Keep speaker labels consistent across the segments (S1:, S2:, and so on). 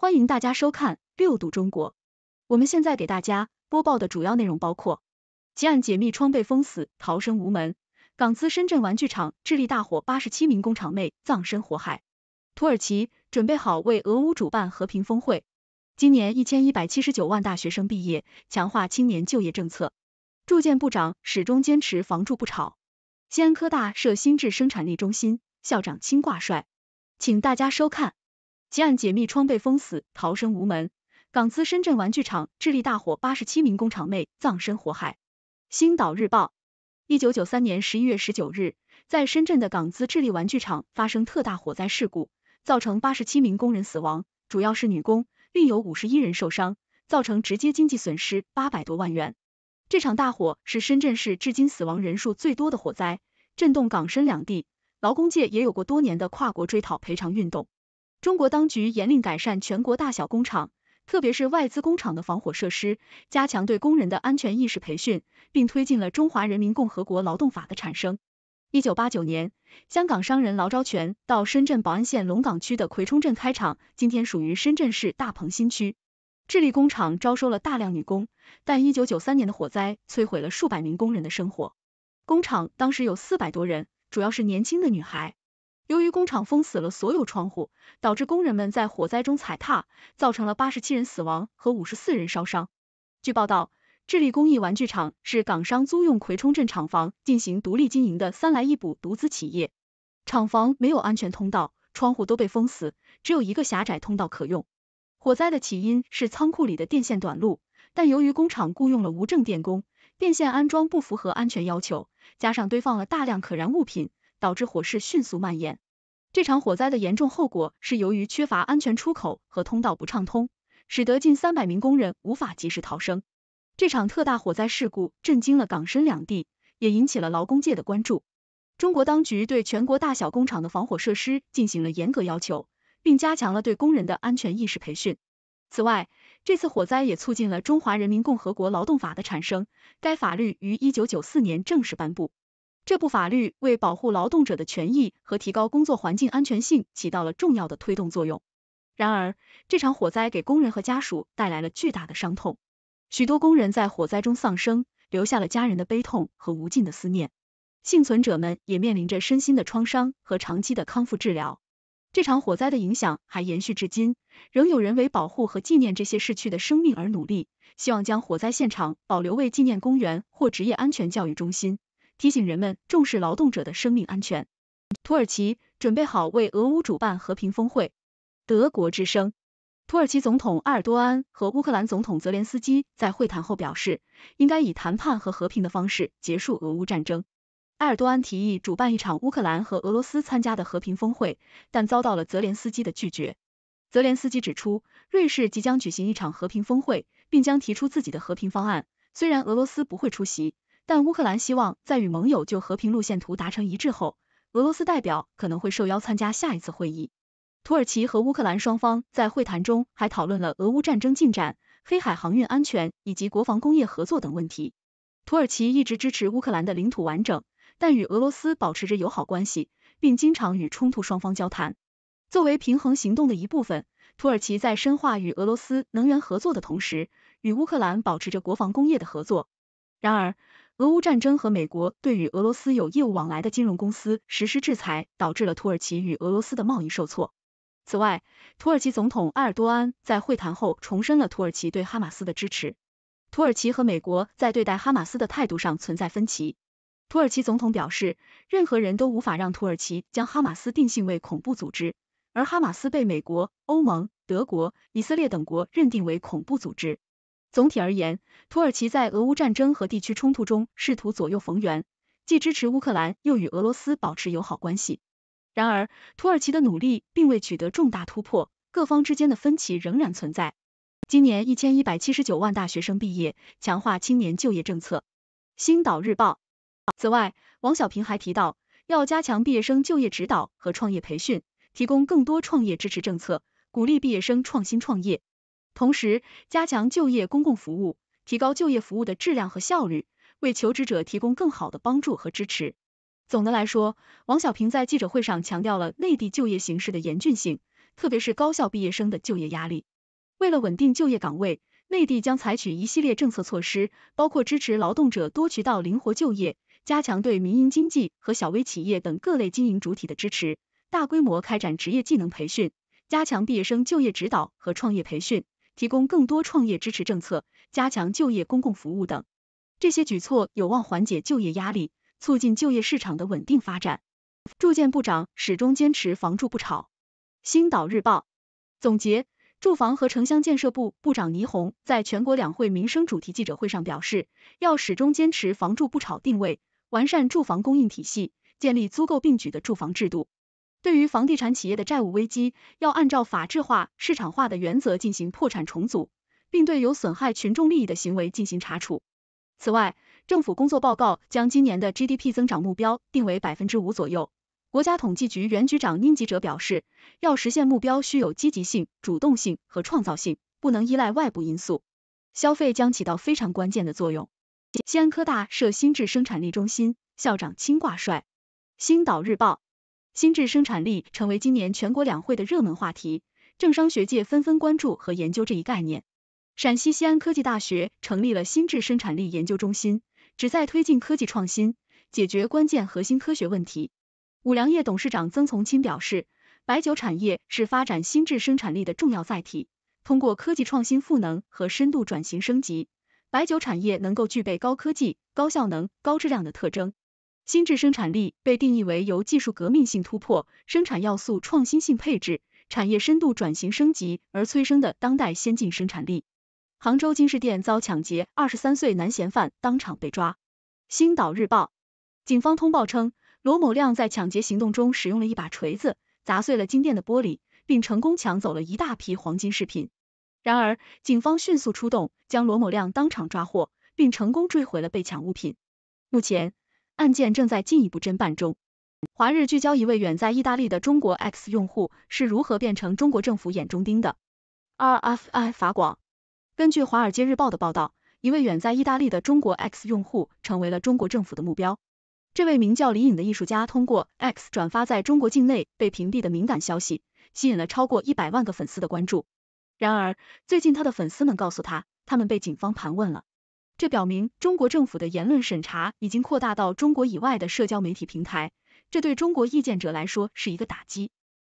S1: 欢迎大家收看《六度中国》。我们现在给大家播报的主要内容包括：吉案解密窗被封死，逃生无门；港资深圳玩具厂智力大火，八十七名工厂妹葬身火海；土耳其准备好为俄乌主办和平峰会；今年一千一百七十九万大学生毕业，强化青年就业政策；住建部长始终坚持房住不炒；西安科大设新智生产力中心，校长亲挂帅。请大家收看。结案解密窗被封死，逃生无门。港资深圳玩具厂智利大火，八十七名工厂妹葬身火海。《星岛日报》一九九三年十一月十九日，在深圳的港资智利玩具厂发生特大火灾事故，造成八十七名工人死亡，主要是女工，另有五十一人受伤，造成直接经济损失八百多万元。这场大火是深圳市至今死亡人数最多的火灾，震动港深两地，劳工界也有过多年的跨国追讨赔偿运动。中国当局严令改善全国大小工厂，特别是外资工厂的防火设施，加强对工人的安全意识培训，并推进了《中华人民共和国劳动法》的产生。一九八九年，香港商人劳昭全到深圳宝安县龙岗区的葵冲镇开厂，今天属于深圳市大鹏新区。智利工厂招收了大量女工，但一九九三年的火灾摧毁了数百名工人的生活。工厂当时有四百多人，主要是年轻的女孩。由于工厂封死了所有窗户，导致工人们在火灾中踩踏，造成了八十七人死亡和五十四人烧伤。据报道，智利工艺玩具厂是港商租用葵冲镇厂房进行独立经营的三来一补独资企业。厂房没有安全通道，窗户都被封死，只有一个狭窄通道可用。火灾的起因是仓库里的电线短路，但由于工厂雇佣了无证电工，电线安装不符合安全要求，加上堆放了大量可燃物品。导致火势迅速蔓延。这场火灾的严重后果是由于缺乏安全出口和通道不畅通，使得近三百名工人无法及时逃生。这场特大火灾事故震惊了港深两地，也引起了劳工界的关注。中国当局对全国大小工厂的防火设施进行了严格要求，并加强了对工人的安全意识培训。此外，这次火灾也促进了《中华人民共和国劳动法》的产生，该法律于一九九四年正式颁布。这部法律为保护劳动者的权益和提高工作环境安全性起到了重要的推动作用。然而，这场火灾给工人和家属带来了巨大的伤痛，许多工人在火灾中丧生，留下了家人的悲痛和无尽的思念。幸存者们也面临着身心的创伤和长期的康复治疗。这场火灾的影响还延续至今，仍有人为保护和纪念这些逝去的生命而努力，希望将火灾现场保留为纪念公园或职业安全教育中心。提醒人们重视劳动者的生命安全。土耳其准备好为俄乌主办和平峰会。德国之声：土耳其总统埃尔多安和乌克兰总统泽连斯基在会谈后表示，应该以谈判和和平的方式结束俄乌战争。埃尔多安提议主办一场乌克兰和俄罗斯参加的和平峰会，但遭到了泽连斯基的拒绝。泽连斯基指出，瑞士即将举行一场和平峰会，并将提出自己的和平方案。虽然俄罗斯不会出席。但乌克兰希望在与盟友就和平路线图达成一致后，俄罗斯代表可能会受邀参加下一次会议。土耳其和乌克兰双方在会谈中还讨论了俄乌战争进展、黑海航运安全以及国防工业合作等问题。土耳其一直支持乌克兰的领土完整，但与俄罗斯保持着友好关系，并经常与冲突双方交谈。作为平衡行动的一部分，土耳其在深化与俄罗斯能源合作的同时，与乌克兰保持着国防工业的合作。然而，俄乌战争和美国对与俄罗斯有业务往来的金融公司实施制裁，导致了土耳其与俄罗斯的贸易受挫。此外，土耳其总统埃尔多安在会谈后重申了土耳其对哈马斯的支持。土耳其和美国在对待哈马斯的态度上存在分歧。土耳其总统表示，任何人都无法让土耳其将哈马斯定性为恐怖组织，而哈马斯被美国、欧盟、德国、以色列等国认定为恐怖组织。总体而言，土耳其在俄乌战争和地区冲突中试图左右逢源，既支持乌克兰，又与俄罗斯保持友好关系。然而，土耳其的努力并未取得重大突破，各方之间的分歧仍然存在。今年一千一百七十九万大学生毕业，强化青年就业政策。星岛日报。此外，王小平还提到，要加强毕业生就业指导和创业培训，提供更多创业支持政策，鼓励毕业生创新创业。同时，加强就业公共服务，提高就业服务的质量和效率，为求职者提供更好的帮助和支持。总的来说，王小平在记者会上强调了内地就业形势的严峻性，特别是高校毕业生的就业压力。为了稳定就业岗位，内地将采取一系列政策措施，包括支持劳动者多渠道灵活就业，加强对民营经济和小微企业等各类经营主体的支持，大规模开展职业技能培训，加强毕业生就业指导和创业培训。提供更多创业支持政策，加强就业公共服务等，这些举措有望缓解就业压力，促进就业市场的稳定发展。住建部长始终坚持房住不炒。星岛日报总结，住房和城乡建设部部长倪虹在全国两会民生主题记者会上表示，要始终坚持房住不炒定位，完善住房供应体系，建立租购并举的住房制度。对于房地产企业的债务危机，要按照法治化、市场化的原则进行破产重组，并对有损害群众利益的行为进行查处。此外，政府工作报告将今年的 GDP 增长目标定为百分之五左右。国家统计局原局长宁吉喆表示，要实现目标需有积极性、主动性和创造性，不能依赖外部因素。消费将起到非常关键的作用。西安科大设新智生产力中心，校长亲挂帅。星岛日报。新智生产力成为今年全国两会的热门话题，政商学界纷纷关注和研究这一概念。陕西西安科技大学成立了新智生产力研究中心，旨在推进科技创新，解决关键核心科学问题。五粮液董事长曾从钦表示，白酒产业是发展新智生产力的重要载体，通过科技创新赋能和深度转型升级，白酒产业能够具备高科技、高效能、高质量的特征。精智生产力被定义为由技术革命性突破、生产要素创新性配置、产业深度转型升级而催生的当代先进生产力。杭州金饰店遭抢劫，二十三岁男嫌犯当场被抓。星岛日报警方通报称，罗某亮在抢劫行动中使用了一把锤子砸碎了金店的玻璃，并成功抢走了一大批黄金饰品。然而，警方迅速出动，将罗某亮当场抓获，并成功追回了被抢物品。目前。案件正在进一步侦办中。华日聚焦一位远在意大利的中国 X 用户是如何变成中国政府眼中钉的。RFI 法广根据《华尔街日报》的报道，一位远在意大利的中国 X 用户成为了中国政府的目标。这位名叫李颖的艺术家通过 X 转发在中国境内被屏蔽的敏感消息，吸引了超过一百万个粉丝的关注。然而，最近他的粉丝们告诉他，他们被警方盘问了。这表明中国政府的言论审查已经扩大到中国以外的社交媒体平台，这对中国意见者来说是一个打击。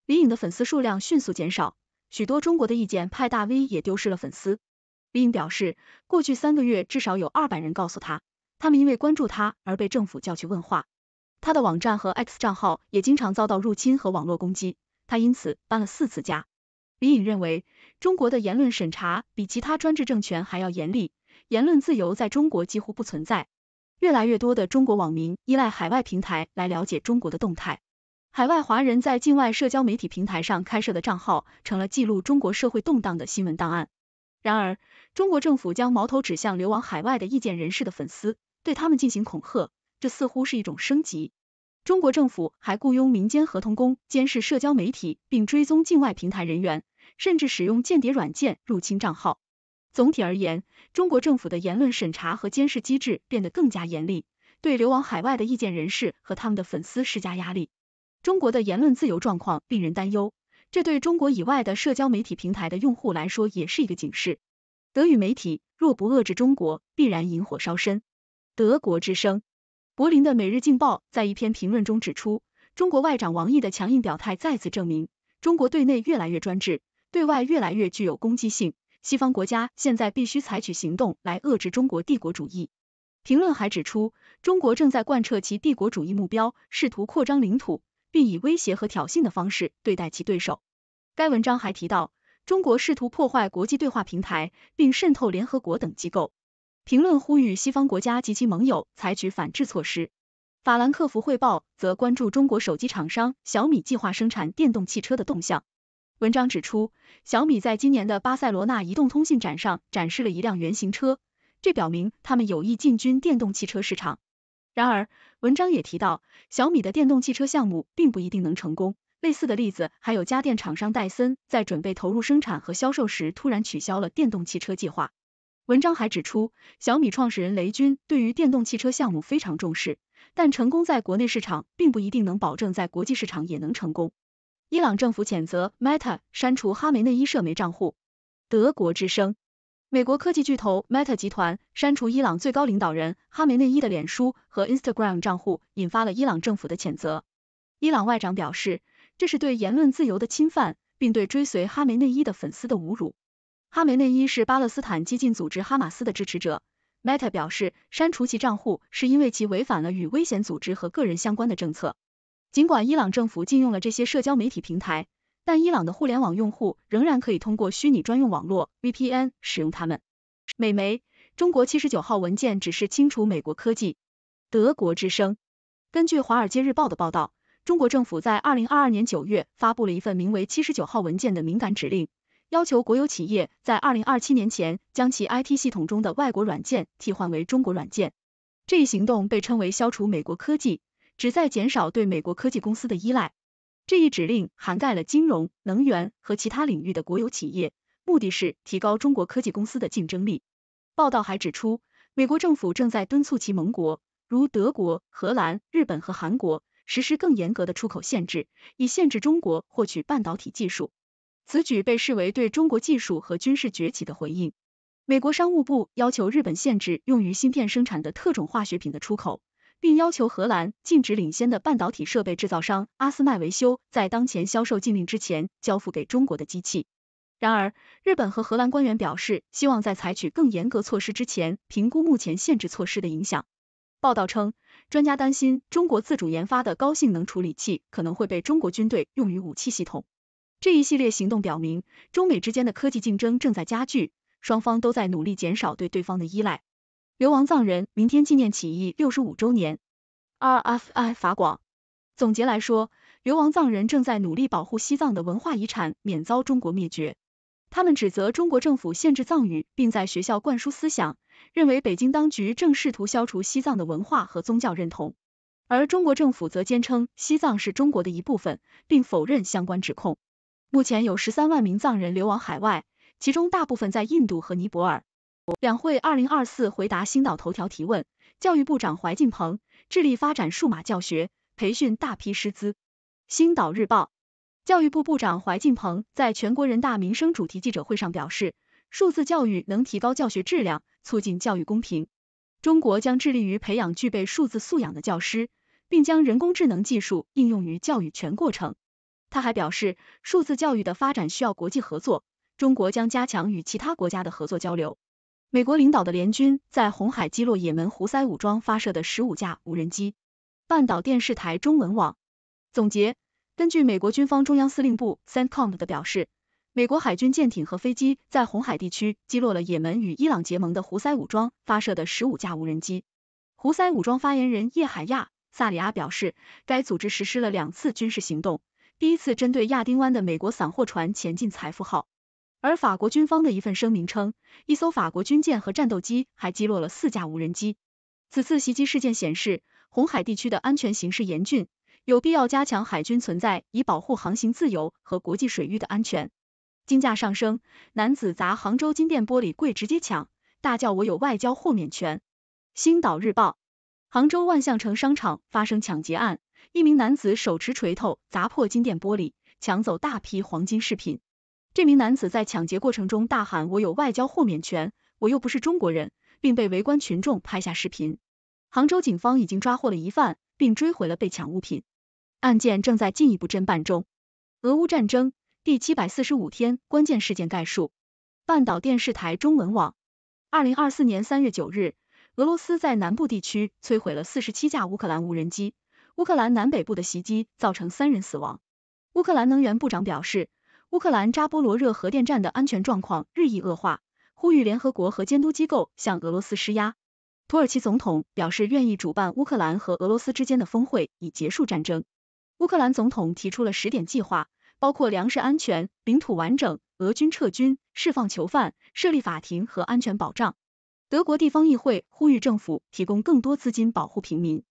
S1: 李颖的粉丝数量迅速减少，许多中国的意见派大 V 也丢失了粉丝。李颖表示，过去三个月至少有二百人告诉他，他们因为关注他而被政府叫去问话。他的网站和 X 账号也经常遭到入侵和网络攻击，他因此搬了四次家。李颖认为，中国的言论审查比其他专制政权还要严厉。言论自由在中国几乎不存在，越来越多的中国网民依赖海外平台来了解中国的动态。海外华人在境外社交媒体平台上开设的账号，成了记录中国社会动荡的新闻档案。然而，中国政府将矛头指向流亡海外的意见人士的粉丝，对他们进行恐吓，这似乎是一种升级。中国政府还雇佣民间合同工监视社交媒体，并追踪境外平台人员，甚至使用间谍软件入侵账号。总体而言，中国政府的言论审查和监视机制变得更加严厉，对流亡海外的意见人士和他们的粉丝施加压力。中国的言论自由状况令人担忧，这对中国以外的社交媒体平台的用户来说也是一个警示。德语媒体若不遏制中国，必然引火烧身。德国之声、柏林的《每日镜报》在一篇评论中指出，中国外长王毅的强硬表态再次证明，中国对内越来越专制，对外越来越具有攻击性。西方国家现在必须采取行动来遏制中国帝国主义。评论还指出，中国正在贯彻其帝国主义目标，试图扩张领土，并以威胁和挑衅的方式对待其对手。该文章还提到，中国试图破坏国际对话平台，并渗透联合国等机构。评论呼吁西方国家及其盟友采取反制措施。《法兰克福汇报》则关注中国手机厂商小米计划生产电动汽车的动向。文章指出，小米在今年的巴塞罗那移动通信展上展示了一辆原型车，这表明他们有意进军电动汽车市场。然而，文章也提到，小米的电动汽车项目并不一定能成功。类似的例子还有家电厂商戴森在准备投入生产和销售时突然取消了电动汽车计划。文章还指出，小米创始人雷军对于电动汽车项目非常重视，但成功在国内市场并不一定能保证在国际市场也能成功。伊朗政府谴责 Meta 删除哈梅内伊社媒账户。德国之声：美国科技巨头 Meta 集团删除伊朗最高领导人哈梅内伊的脸书和 Instagram 账户，引发了伊朗政府的谴责。伊朗外长表示，这是对言论自由的侵犯，并对追随哈梅内伊的粉丝的侮辱。哈梅内伊是巴勒斯坦激进组织哈马斯的支持者。Meta 表示，删除其账户是因为其违反了与危险组织和个人相关的政策。尽管伊朗政府禁用了这些社交媒体平台，但伊朗的互联网用户仍然可以通过虚拟专用网络 （VPN） 使用它们。美媒：中国七十九号文件只是清除美国科技。德国之声：根据《华尔街日报》的报道，中国政府在二零二二年九月发布了一份名为“七十九号文件”的敏感指令，要求国有企业在二零二七年前将其 IT 系统中的外国软件替换为中国软件。这一行动被称为“消除美国科技”。旨在减少对美国科技公司的依赖。这一指令涵盖了金融、能源和其他领域的国有企业，目的是提高中国科技公司的竞争力。报道还指出，美国政府正在敦促其盟国，如德国、荷兰、日本和韩国，实施更严格的出口限制，以限制中国获取半导体技术。此举被视为对中国技术和军事崛起的回应。美国商务部要求日本限制用于芯片生产的特种化学品的出口。并要求荷兰禁止领先的半导体设备制造商阿斯麦维修在当前销售禁令之前交付给中国的机器。然而，日本和荷兰官员表示，希望在采取更严格措施之前评估目前限制措施的影响。报道称，专家担心中国自主研发的高性能处理器可能会被中国军队用于武器系统。这一系列行动表明，中美之间的科技竞争正在加剧，双方都在努力减少对对方的依赖。流亡藏人明天纪念起义六十五周年。RFI 法广总结来说，流亡藏人正在努力保护西藏的文化遗产免遭中国灭绝。他们指责中国政府限制藏语，并在学校灌输思想，认为北京当局正试图消除西藏的文化和宗教认同。而中国政府则坚称西藏是中国的一部分，并否认相关指控。目前有十三万名藏人流亡海外，其中大部分在印度和尼泊尔。两会二零二四回答新岛头条提问，教育部长怀进鹏致力发展数码教学，培训大批师资。星岛日报，教育部部长怀进鹏在全国人大民生主题记者会上表示，数字教育能提高教学质量，促进教育公平。中国将致力于培养具备数字素养的教师，并将人工智能技术应用于教育全过程。他还表示，数字教育的发展需要国际合作，中国将加强与其他国家的合作交流。美国领导的联军在红海击落也门胡塞武装发射的十五架无人机。半岛电视台中文网总结：根据美国军方中央司令部 CENTCOM 的表示，美国海军舰艇和飞机在红海地区击落了也门与伊朗结盟的胡塞武装发射的十五架无人机。胡塞武装发言人叶海亚·萨里阿表示，该组织实施了两次军事行动，第一次针对亚丁湾的美国散货船“前进财富号”。而法国军方的一份声明称，一艘法国军舰和战斗机还击落了四架无人机。此次袭击事件显示，红海地区的安全形势严峻，有必要加强海军存在，以保护航行自由和国际水域的安全。金价上升，男子砸杭州金店玻璃柜直接抢，大叫我有外交豁免权。星岛日报，杭州万象城商场发生抢劫案，一名男子手持锤头砸破金店玻璃，抢走大批黄金饰品。这名男子在抢劫过程中大喊：“我有外交豁免权，我又不是中国人。”并被围观群众拍下视频。杭州警方已经抓获了疑犯，并追回了被抢物品。案件正在进一步侦办中。俄乌战争第七百四十五天关键事件概述。半岛电视台中文网，二零二四年三月九日，俄罗斯在南部地区摧毁了四十七架乌克兰无人机。乌克兰南北部的袭击造成三人死亡。乌克兰能源部长表示。乌克兰扎波罗热核电站的安全状况日益恶化，呼吁联合国和监督机构向俄罗斯施压。土耳其总统表示愿意主办乌克兰和俄罗斯之间的峰会，以结束战争。乌克兰总统提出了十点计划，包括粮食安全、领土完整、俄军撤军、释放囚犯、设立法庭和安全保障。德国地方议会呼吁政府提供更多资金保护平民。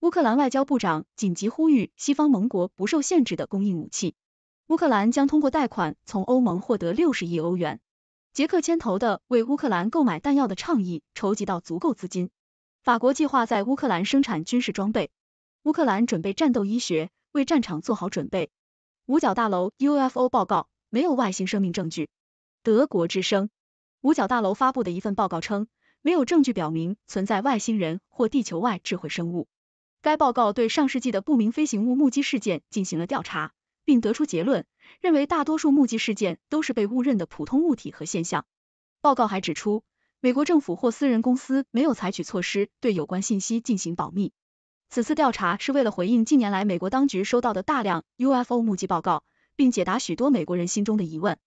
S1: 乌克兰外交部长紧急呼吁西方盟国不受限制的供应武器。乌克兰将通过贷款从欧盟获得六十亿欧元。捷克牵头的为乌克兰购买弹药的倡议筹集到足够资金。法国计划在乌克兰生产军事装备。乌克兰准备战斗医学，为战场做好准备。五角大楼 UFO 报告没有外星生命证据。德国之声，五角大楼发布的一份报告称，没有证据表明存在外星人或地球外智慧生物。该报告对上世纪的不明飞行物目击事件进行了调查。并得出结论，认为大多数目击事件都是被误认的普通物体和现象。报告还指出，美国政府或私人公司没有采取措施对有关信息进行保密。此次调查是为了回应近年来美国当局收到的大量 UFO 目击报告，并解答许多美国人心中的疑问。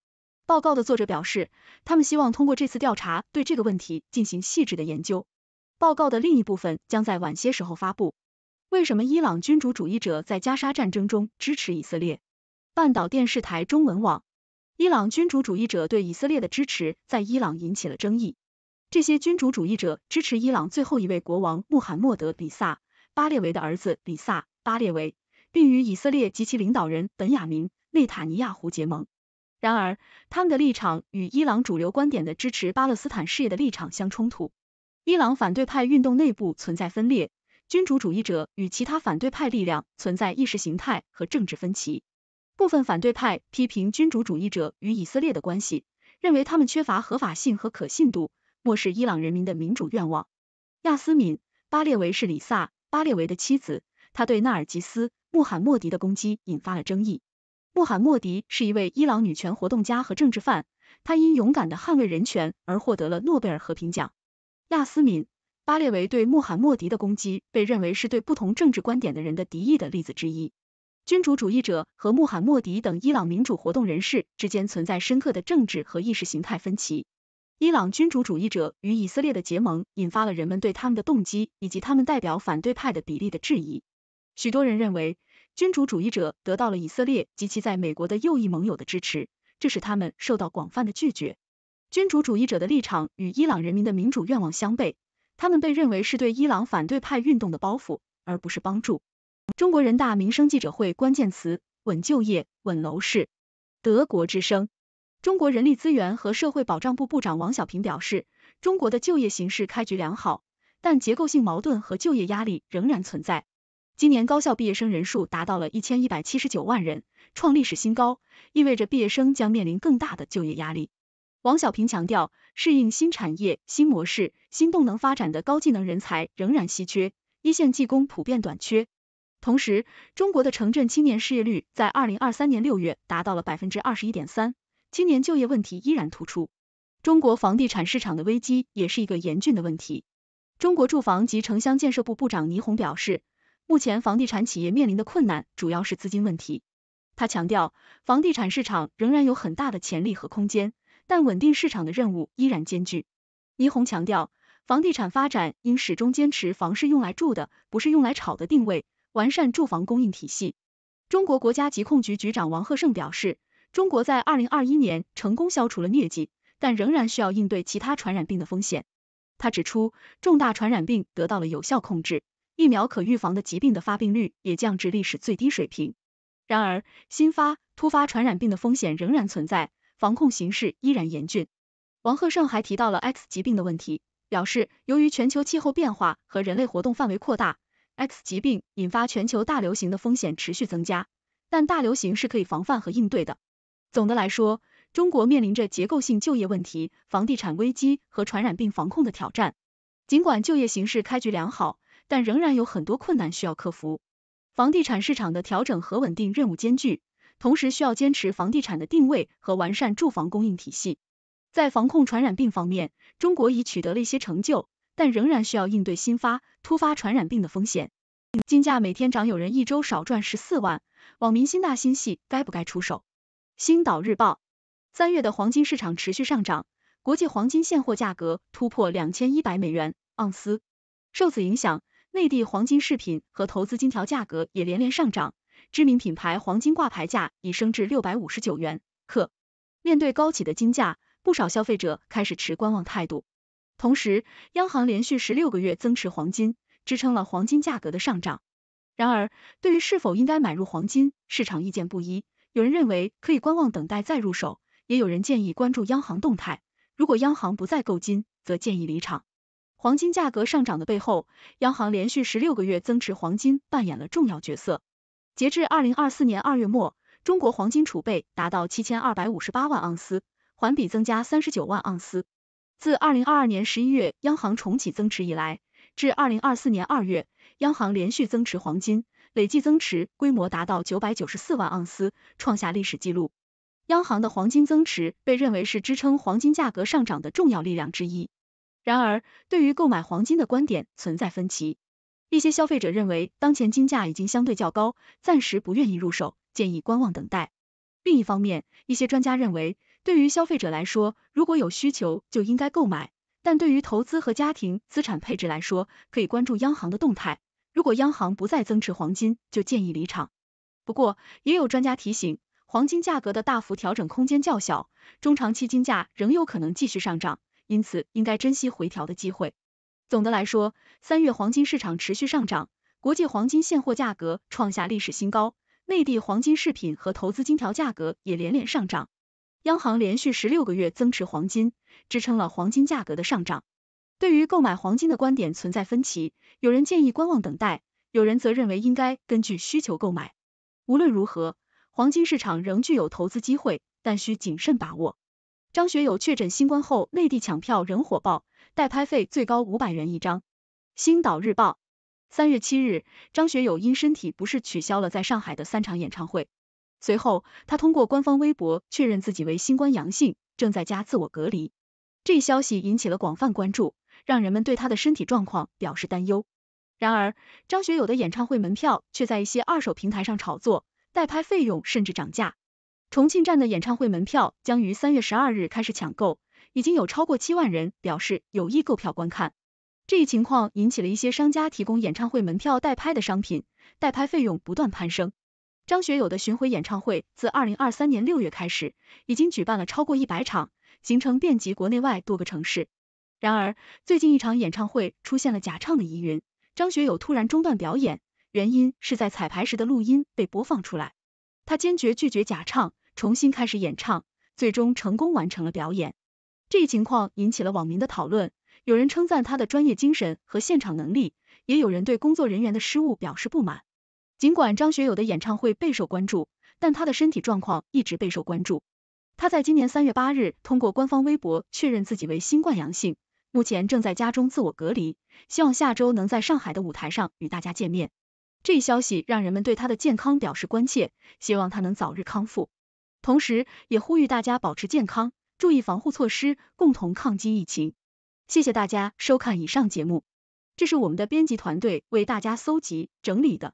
S1: 报告的作者表示，他们希望通过这次调查对这个问题进行细致的研究。报告的另一部分将在晚些时候发布。为什么伊朗君主主义者在加沙战争中支持以色列？半岛电视台中文网：伊朗君主主义者对以色列的支持在伊朗引起了争议。这些君主主义者支持伊朗最后一位国王穆罕默德·比萨巴列维的儿子比萨巴列维，并与以色列及其领导人本雅明·内塔尼亚胡结盟。然而，他们的立场与伊朗主流观点的支持巴勒斯坦事业的立场相冲突。伊朗反对派运动内部存在分裂，君主主义者与其他反对派力量存在意识形态和政治分歧。部分反对派批评君主主义者与以色列的关系，认为他们缺乏合法性和可信度，漠视伊朗人民的民主愿望。亚斯敏·巴列维是里萨·巴列维的妻子，她对纳尔吉斯·穆罕默迪的攻击引发了争议。穆罕默迪是一位伊朗女权活动家和政治犯，她因勇敢的捍卫人权而获得了诺贝尔和平奖。亚斯敏·巴列维对穆罕默迪的攻击被认为是对不同政治观点的人的敌意的例子之一。君主主义者和穆罕默迪等伊朗民主活动人士之间存在深刻的政治和意识形态分歧。伊朗君主主义者与以色列的结盟引发了人们对他们的动机以及他们代表反对派的比例的质疑。许多人认为，君主主义者得到了以色列及其在美国的右翼盟友的支持，这使他们受到广泛的拒绝。君主主义者的立场与伊朗人民的民主愿望相悖，他们被认为是对伊朗反对派运动的包袱，而不是帮助。中国人大民生记者会关键词：稳就业、稳楼市。德国之声，中国人力资源和社会保障部部长王小平表示，中国的就业形势开局良好，但结构性矛盾和就业压力仍然存在。今年高校毕业生人数达到了一千一百七十九万人，创历史新高，意味着毕业生将面临更大的就业压力。王小平强调，适应新产业、新模式、新动能发展的高技能人才仍然稀缺，一线技工普遍短缺。同时，中国的城镇青年失业率在二零二三年六月达到了百分之二十一点三，青年就业问题依然突出。中国房地产市场的危机也是一个严峻的问题。中国住房及城乡建设部部长倪虹表示，目前房地产企业面临的困难主要是资金问题。他强调，房地产市场仍然有很大的潜力和空间，但稳定市场的任务依然艰巨。倪虹强调，房地产发展应始终坚持房是用来住的，不是用来炒的定位。完善住房供应体系。中国国家疾控局局长王贺胜表示，中国在二零二一年成功消除了疟疾，但仍然需要应对其他传染病的风险。他指出，重大传染病得到了有效控制，疫苗可预防的疾病的发病率也降至历史最低水平。然而，新发突发传染病的风险仍然存在，防控形势依然严峻。王贺胜还提到了 X 疾病的问题，表示由于全球气候变化和人类活动范围扩大。X 疾病引发全球大流行的风险持续增加，但大流行是可以防范和应对的。总的来说，中国面临着结构性就业问题、房地产危机和传染病防控的挑战。尽管就业形势开局良好，但仍然有很多困难需要克服。房地产市场的调整和稳定任务艰巨，同时需要坚持房地产的定位和完善住房供应体系。在防控传染病方面，中国已取得了一些成就。但仍然需要应对新发突发传染病的风险。金价每天涨，有人一周少赚十四万。网民心大心细，该不该出手？《星岛日报》三月的黄金市场持续上涨，国际黄金现货价格突破两千一百美元盎司。受此影响，内地黄金饰品和投资金条价格也连连上涨，知名品牌黄金挂牌价已升至六百五十九元克。面对高企的金价，不少消费者开始持观望态度。同时，央行连续十六个月增持黄金，支撑了黄金价格的上涨。然而，对于是否应该买入黄金，市场意见不一。有人认为可以观望等待再入手，也有人建议关注央行动态。如果央行不再购金，则建议离场。黄金价格上涨的背后，央行连续十六个月增持黄金扮演了重要角色。截至二零二四年二月末，中国黄金储备达到七千二百五十八万盎司，环比增加三十九万盎司。自二零二二年十一月央行重启增持以来，至二零二四年二月，央行连续增持黄金，累计增持规模达到九百九十四万盎司，创下历史记录。央行的黄金增持被认为是支撑黄金价格上涨的重要力量之一。然而，对于购买黄金的观点存在分歧。一些消费者认为当前金价已经相对较高，暂时不愿意入手，建议观望等待。另一方面，一些专家认为。对于消费者来说，如果有需求就应该购买；但对于投资和家庭资产配置来说，可以关注央行的动态。如果央行不再增持黄金，就建议离场。不过，也有专家提醒，黄金价格的大幅调整空间较小，中长期金价仍有可能继续上涨，因此应该珍惜回调的机会。总的来说，三月黄金市场持续上涨，国际黄金现货价格创下历史新高，内地黄金饰品和投资金条价格也连连上涨。央行连续十六个月增持黄金，支撑了黄金价格的上涨。对于购买黄金的观点存在分歧，有人建议观望等待，有人则认为应该根据需求购买。无论如何，黄金市场仍具有投资机会，但需谨慎把握。张学友确诊新冠后，内地抢票仍火爆，代拍费最高五百元一张。星岛日报，三月七日，张学友因身体不适取消了在上海的三场演唱会。随后，他通过官方微博确认自己为新冠阳性，正在家自我隔离。这一消息引起了广泛关注，让人们对他的身体状况表示担忧。然而，张学友的演唱会门票却在一些二手平台上炒作，代拍费用甚至涨价。重庆站的演唱会门票将于三月十二日开始抢购，已经有超过七万人表示有意购票观看。这一情况引起了一些商家提供演唱会门票代拍的商品，代拍费用不断攀升。张学友的巡回演唱会自二零二三年六月开始，已经举办了超过一百场，行程遍及国内外多个城市。然而，最近一场演唱会出现了假唱的疑云，张学友突然中断表演，原因是在彩排时的录音被播放出来。他坚决拒绝假唱，重新开始演唱，最终成功完成了表演。这一情况引起了网民的讨论，有人称赞他的专业精神和现场能力，也有人对工作人员的失误表示不满。尽管张学友的演唱会备受关注，但他的身体状况一直备受关注。他在今年三月八日通过官方微博确认自己为新冠阳性，目前正在家中自我隔离，希望下周能在上海的舞台上与大家见面。这一消息让人们对他的健康表示关切，希望他能早日康复，同时也呼吁大家保持健康，注意防护措施，共同抗击疫情。谢谢大家收看以上节目，这是我们的编辑团队为大家搜集整理的。